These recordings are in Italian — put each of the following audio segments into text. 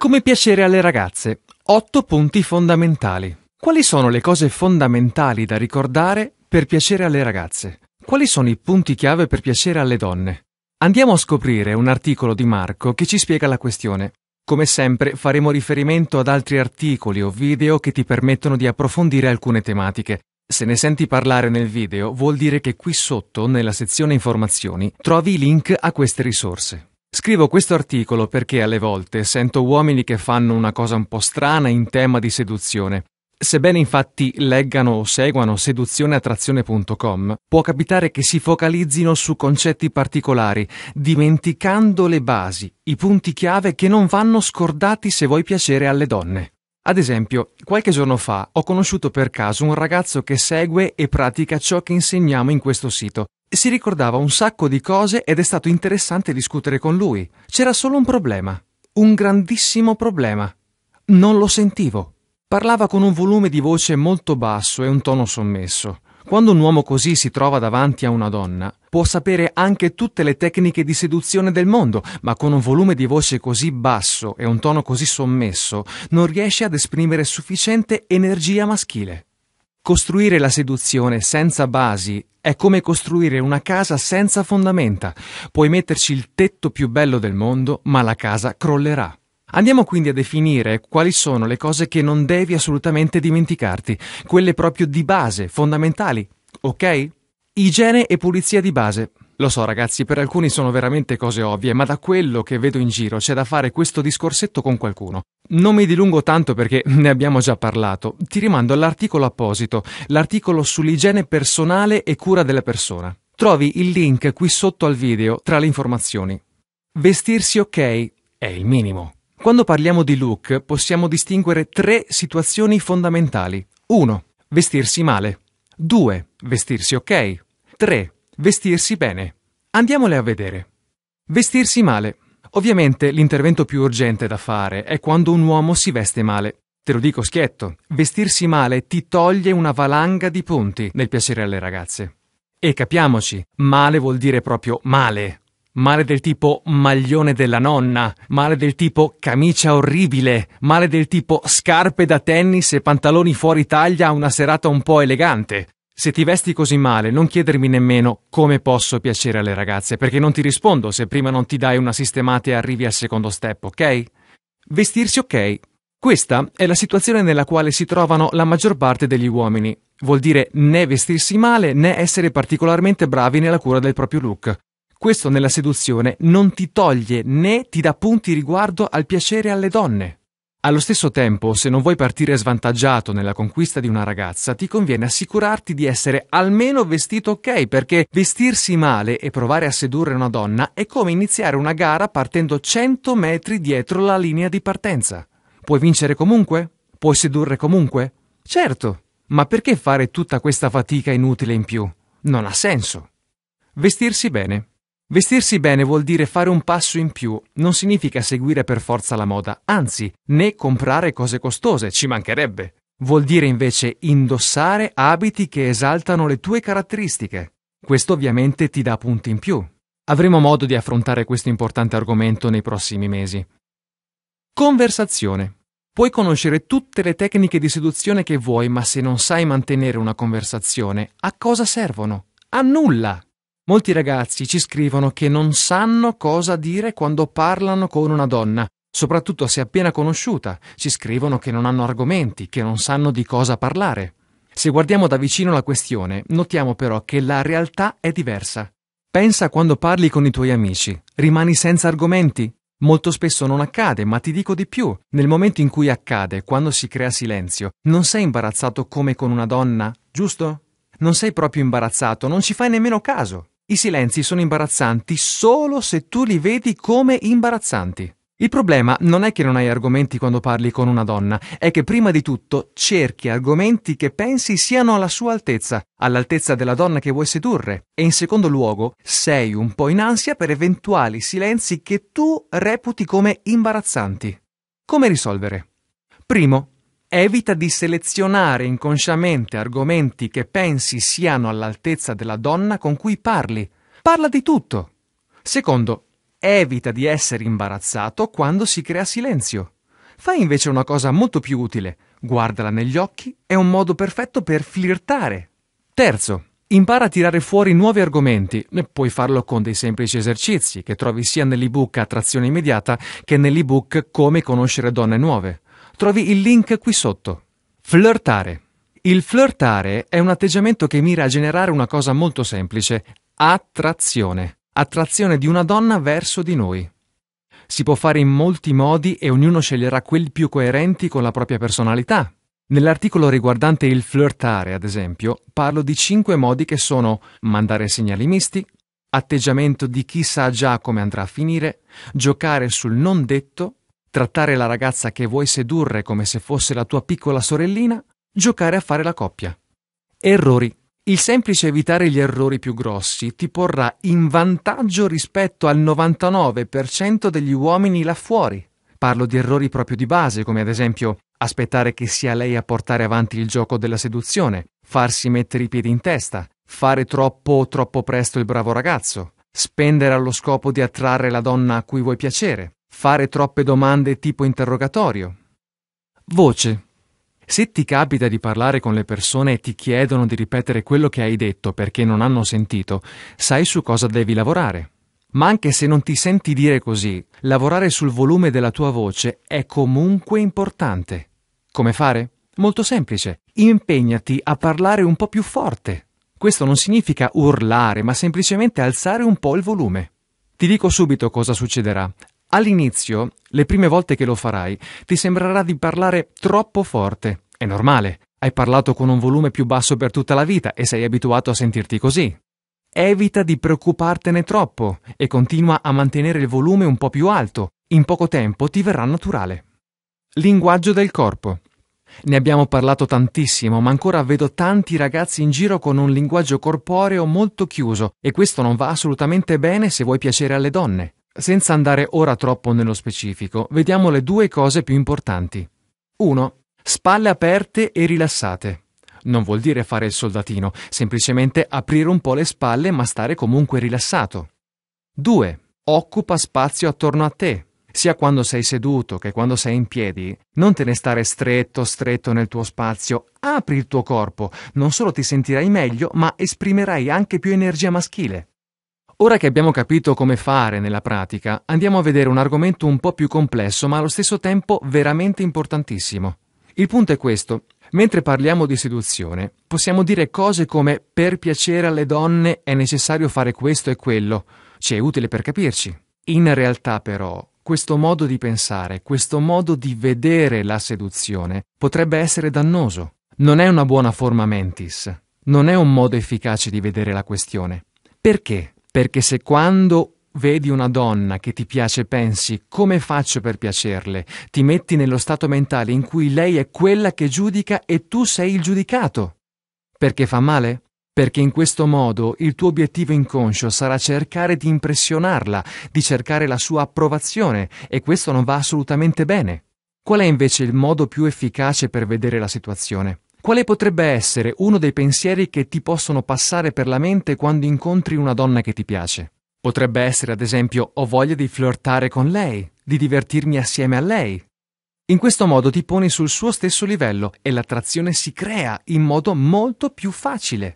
Come piacere alle ragazze. 8 punti fondamentali. Quali sono le cose fondamentali da ricordare per piacere alle ragazze? Quali sono i punti chiave per piacere alle donne? Andiamo a scoprire un articolo di Marco che ci spiega la questione. Come sempre faremo riferimento ad altri articoli o video che ti permettono di approfondire alcune tematiche. Se ne senti parlare nel video vuol dire che qui sotto, nella sezione informazioni, trovi i link a queste risorse. Scrivo questo articolo perché alle volte sento uomini che fanno una cosa un po' strana in tema di seduzione. Sebbene infatti leggano o seguano seduzioneattrazione.com, può capitare che si focalizzino su concetti particolari, dimenticando le basi, i punti chiave che non vanno scordati se vuoi piacere alle donne. Ad esempio, qualche giorno fa ho conosciuto per caso un ragazzo che segue e pratica ciò che insegniamo in questo sito, si ricordava un sacco di cose ed è stato interessante discutere con lui. C'era solo un problema, un grandissimo problema. Non lo sentivo. Parlava con un volume di voce molto basso e un tono sommesso. Quando un uomo così si trova davanti a una donna, può sapere anche tutte le tecniche di seduzione del mondo, ma con un volume di voce così basso e un tono così sommesso, non riesce ad esprimere sufficiente energia maschile. Costruire la seduzione senza basi è come costruire una casa senza fondamenta. Puoi metterci il tetto più bello del mondo, ma la casa crollerà. Andiamo quindi a definire quali sono le cose che non devi assolutamente dimenticarti, quelle proprio di base, fondamentali, ok? Igiene e pulizia di base. Lo so ragazzi, per alcuni sono veramente cose ovvie, ma da quello che vedo in giro c'è da fare questo discorsetto con qualcuno. Non mi dilungo tanto perché ne abbiamo già parlato. Ti rimando all'articolo apposito, l'articolo sull'igiene personale e cura della persona. Trovi il link qui sotto al video tra le informazioni. Vestirsi ok è il minimo. Quando parliamo di look possiamo distinguere tre situazioni fondamentali. 1. Vestirsi male. 2. Vestirsi ok. 3 Vestirsi bene. Andiamole a vedere. Vestirsi male. Ovviamente l'intervento più urgente da fare è quando un uomo si veste male. Te lo dico schietto, vestirsi male ti toglie una valanga di punti nel piacere alle ragazze. E capiamoci, male vuol dire proprio male. Male del tipo maglione della nonna, male del tipo camicia orribile, male del tipo scarpe da tennis e pantaloni fuori taglia a una serata un po' elegante, se ti vesti così male, non chiedermi nemmeno come posso piacere alle ragazze, perché non ti rispondo se prima non ti dai una sistemata e arrivi al secondo step, ok? Vestirsi ok. Questa è la situazione nella quale si trovano la maggior parte degli uomini. Vuol dire né vestirsi male né essere particolarmente bravi nella cura del proprio look. Questo nella seduzione non ti toglie né ti dà punti riguardo al piacere alle donne. Allo stesso tempo, se non vuoi partire svantaggiato nella conquista di una ragazza, ti conviene assicurarti di essere almeno vestito ok, perché vestirsi male e provare a sedurre una donna è come iniziare una gara partendo 100 metri dietro la linea di partenza. Puoi vincere comunque? Puoi sedurre comunque? Certo, ma perché fare tutta questa fatica inutile in più? Non ha senso. Vestirsi bene. Vestirsi bene vuol dire fare un passo in più, non significa seguire per forza la moda, anzi, né comprare cose costose, ci mancherebbe. Vuol dire invece indossare abiti che esaltano le tue caratteristiche. Questo ovviamente ti dà punti in più. Avremo modo di affrontare questo importante argomento nei prossimi mesi. Conversazione. Puoi conoscere tutte le tecniche di seduzione che vuoi, ma se non sai mantenere una conversazione, a cosa servono? A nulla! Molti ragazzi ci scrivono che non sanno cosa dire quando parlano con una donna, soprattutto se appena conosciuta. Ci scrivono che non hanno argomenti, che non sanno di cosa parlare. Se guardiamo da vicino la questione, notiamo però che la realtà è diversa. Pensa quando parli con i tuoi amici, rimani senza argomenti? Molto spesso non accade, ma ti dico di più. Nel momento in cui accade, quando si crea silenzio, non sei imbarazzato come con una donna, giusto? Non sei proprio imbarazzato, non ci fai nemmeno caso. I silenzi sono imbarazzanti solo se tu li vedi come imbarazzanti. Il problema non è che non hai argomenti quando parli con una donna, è che prima di tutto cerchi argomenti che pensi siano alla sua altezza, all'altezza della donna che vuoi sedurre, e in secondo luogo sei un po' in ansia per eventuali silenzi che tu reputi come imbarazzanti. Come risolvere? Primo, Evita di selezionare inconsciamente argomenti che pensi siano all'altezza della donna con cui parli. Parla di tutto. Secondo, evita di essere imbarazzato quando si crea silenzio. Fai invece una cosa molto più utile. Guardala negli occhi, è un modo perfetto per flirtare. Terzo, impara a tirare fuori nuovi argomenti. Puoi farlo con dei semplici esercizi che trovi sia nell'ebook Attrazione immediata che nell'ebook Come conoscere donne nuove. Trovi il link qui sotto. Flirtare. Il flirtare è un atteggiamento che mira a generare una cosa molto semplice, attrazione. Attrazione di una donna verso di noi. Si può fare in molti modi e ognuno sceglierà quelli più coerenti con la propria personalità. Nell'articolo riguardante il flirtare, ad esempio, parlo di cinque modi che sono mandare segnali misti, atteggiamento di chi sa già come andrà a finire, giocare sul non detto, trattare la ragazza che vuoi sedurre come se fosse la tua piccola sorellina, giocare a fare la coppia. Errori. Il semplice evitare gli errori più grossi ti porrà in vantaggio rispetto al 99% degli uomini là fuori. Parlo di errori proprio di base, come ad esempio aspettare che sia lei a portare avanti il gioco della seduzione, farsi mettere i piedi in testa, fare troppo o troppo presto il bravo ragazzo, spendere allo scopo di attrarre la donna a cui vuoi piacere, Fare troppe domande tipo interrogatorio. Voce. Se ti capita di parlare con le persone e ti chiedono di ripetere quello che hai detto perché non hanno sentito, sai su cosa devi lavorare. Ma anche se non ti senti dire così, lavorare sul volume della tua voce è comunque importante. Come fare? Molto semplice. Impegnati a parlare un po' più forte. Questo non significa urlare, ma semplicemente alzare un po' il volume. Ti dico subito cosa succederà. All'inizio, le prime volte che lo farai, ti sembrerà di parlare troppo forte. È normale. Hai parlato con un volume più basso per tutta la vita e sei abituato a sentirti così. Evita di preoccupartene troppo e continua a mantenere il volume un po' più alto. In poco tempo ti verrà naturale. Linguaggio del corpo. Ne abbiamo parlato tantissimo, ma ancora vedo tanti ragazzi in giro con un linguaggio corporeo molto chiuso e questo non va assolutamente bene se vuoi piacere alle donne. Senza andare ora troppo nello specifico, vediamo le due cose più importanti. 1. Spalle aperte e rilassate. Non vuol dire fare il soldatino, semplicemente aprire un po' le spalle ma stare comunque rilassato. 2. Occupa spazio attorno a te. Sia quando sei seduto che quando sei in piedi, non te ne stare stretto, stretto nel tuo spazio, apri il tuo corpo, non solo ti sentirai meglio, ma esprimerai anche più energia maschile. Ora che abbiamo capito come fare nella pratica, andiamo a vedere un argomento un po' più complesso ma allo stesso tempo veramente importantissimo. Il punto è questo. Mentre parliamo di seduzione, possiamo dire cose come per piacere alle donne è necessario fare questo e quello. Ci è utile per capirci. In realtà però, questo modo di pensare, questo modo di vedere la seduzione potrebbe essere dannoso. Non è una buona forma mentis. Non è un modo efficace di vedere la questione. Perché? Perché se quando vedi una donna che ti piace pensi come faccio per piacerle, ti metti nello stato mentale in cui lei è quella che giudica e tu sei il giudicato. Perché fa male? Perché in questo modo il tuo obiettivo inconscio sarà cercare di impressionarla, di cercare la sua approvazione e questo non va assolutamente bene. Qual è invece il modo più efficace per vedere la situazione? Quale potrebbe essere uno dei pensieri che ti possono passare per la mente quando incontri una donna che ti piace? Potrebbe essere, ad esempio, ho voglia di flirtare con lei, di divertirmi assieme a lei. In questo modo ti poni sul suo stesso livello e l'attrazione si crea in modo molto più facile.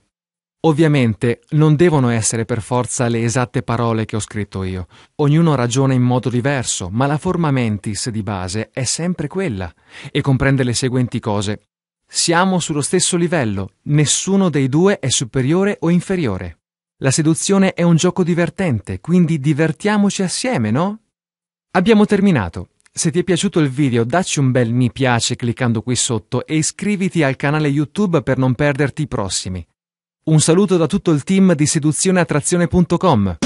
Ovviamente non devono essere per forza le esatte parole che ho scritto io. Ognuno ragiona in modo diverso, ma la forma mentis di base è sempre quella. E comprende le seguenti cose. Siamo sullo stesso livello, nessuno dei due è superiore o inferiore. La seduzione è un gioco divertente, quindi divertiamoci assieme, no? Abbiamo terminato. Se ti è piaciuto il video dacci un bel mi piace cliccando qui sotto e iscriviti al canale YouTube per non perderti i prossimi. Un saluto da tutto il team di seduzioneattrazione.com. attrazione.com.